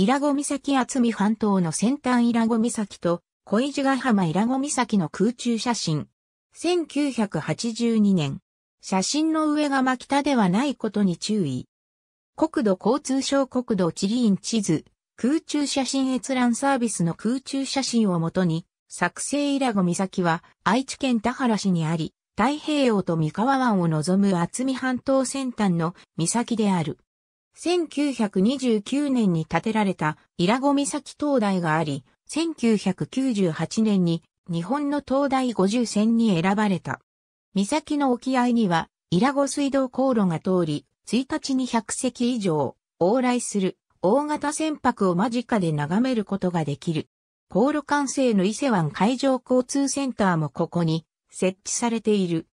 伊良湖岬厚見半島の先端伊良湖岬と小石ヶ浜伊良湖岬の空中写真。1982年。写真の上が真北ではないことに注意。国土交通省国土地理院地図、空中写真閲覧サービスの空中写真をもとに、作成伊良湖岬は愛知県田原市にあり、太平洋と三河湾を望む厚見半島先端の岬である。1929年に建てられた伊良湖岬灯台があり、1998年に日本の灯台50選に選ばれた。岬の沖合には、伊良湖水道航路が通り、1日に100隻以上、往来する大型船舶を間近で眺めることができる。航路完成の伊勢湾海上交通センターもここに設置されている。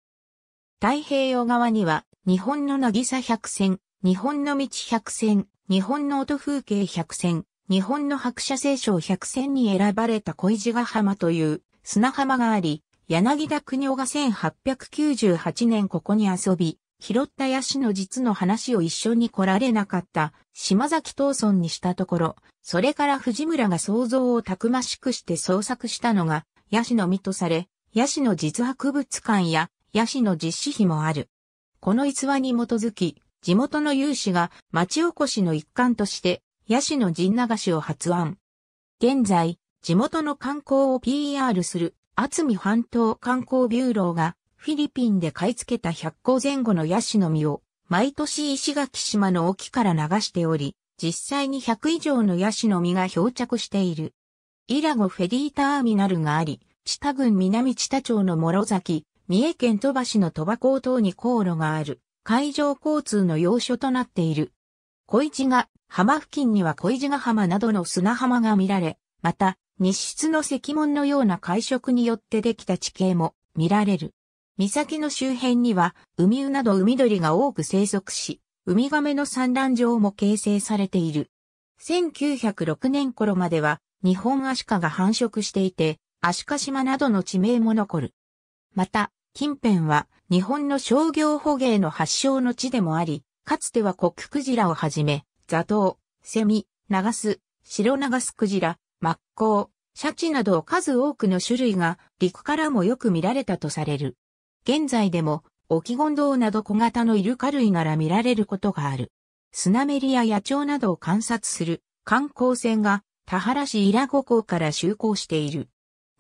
太平洋側には日本の渚百線。日本の道百選、日本の音風景百選、日本の白車聖書百選に選ばれた小石ヶ浜という砂浜があり、柳田国夫が1898年ここに遊び、拾ったヤシの実の話を一緒に来られなかった島崎東村にしたところ、それから藤村が想像をたくましくして創作したのが、ヤシの実とされ、ヤシの実博物館やヤシの実施碑もある。この逸話に基づき、地元の有志が町おこしの一環として、ヤシの陣流しを発案。現在、地元の観光を PR する、厚見半島観光ビューローが、フィリピンで買い付けた100個前後のヤシの実を、毎年石垣島の沖から流しており、実際に100以上のヤシの実が漂着している。イラゴフェリーターミナルがあり、知多郡南知多町の諸崎、三重県鳥羽市の鳥羽港等に航路がある。海上交通の要所となっている。小市が浜付近には小市ヶ浜などの砂浜が見られ、また、日室の石門のような海食によってできた地形も見られる。岬の周辺には、海魚など海鳥が多く生息し、ウミガメの産卵場も形成されている。1906年頃までは、日本アシカが繁殖していて、アシカ島などの地名も残る。また、近辺は日本の商業捕鯨の発祥の地でもあり、かつてはコッククジラをはじめ、ザトウ、セミ、ナガス、シロナガスクジラ、マッコウ、シャチなど数多くの種類が陸からもよく見られたとされる。現在でもオキゴンドウなど小型のイルカ類なら見られることがある。スナメリや野鳥などを観察する観光船が田原市伊良湖港から就航している。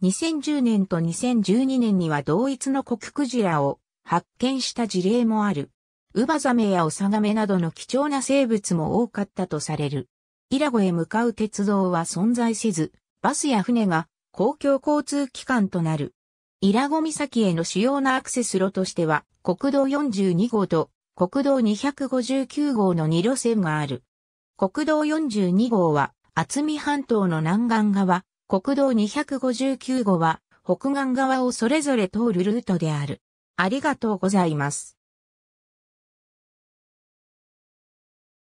2010年と2012年には同一のコククジラを発見した事例もある。ウバザメやオサガメなどの貴重な生物も多かったとされる。イラゴへ向かう鉄道は存在せず、バスや船が公共交通機関となる。イラゴ岬への主要なアクセス路としては、国道42号と国道259号の2路線がある。国道42号は、厚見半島の南岸側、国道259号は北岸側をそれぞれ通るルートである。ありがとうございます。